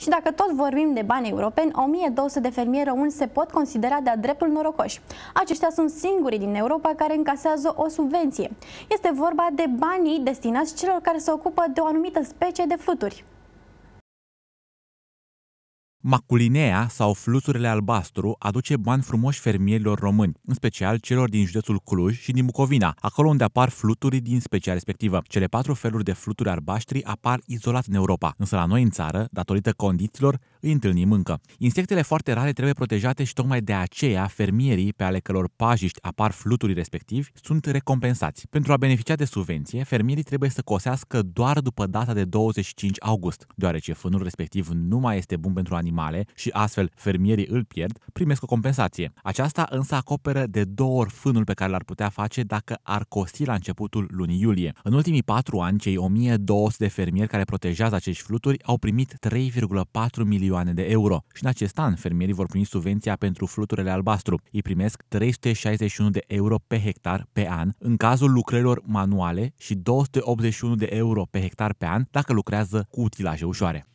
Și dacă tot vorbim de bani europeni, 1200 de fermieri români se pot considera de-a dreptul norocoși. Aceștia sunt singurii din Europa care încasează o subvenție. Este vorba de banii destinați celor care se ocupă de o anumită specie de fluturi. Maculinea sau fluturile albastru aduce bani frumoși fermierilor români, în special celor din județul Cluj și din Bucovina, acolo unde apar fluturii din specia respectivă. Cele patru feluri de fluturi albaștri apar izolat în Europa, însă la noi în țară, datorită condițiilor, îi întâlnim încă. Insectele foarte rare trebuie protejate și tocmai de aceea fermierii pe ale căror pajiști apar fluturii respectivi sunt recompensați. Pentru a beneficia de subvenție, fermierii trebuie să cosească doar după data de 25 august, deoarece fânul respectiv nu mai este bun pentru animale și astfel fermierii îl pierd, primesc o compensație. Aceasta însă acoperă de două ori fânul pe care l-ar putea face dacă ar costi la începutul lunii iulie. În ultimii patru ani, cei 1200 de fermieri care protejează acești fluturi au primit 3,4 milioane milioane de euro și în acest an fermierii vor primi subvenția pentru fluturele albastru. Ei primesc 361 de euro pe hectar pe an în cazul lucrărilor manuale și 281 de euro pe hectar pe an dacă lucrează cu utilaje ușoare.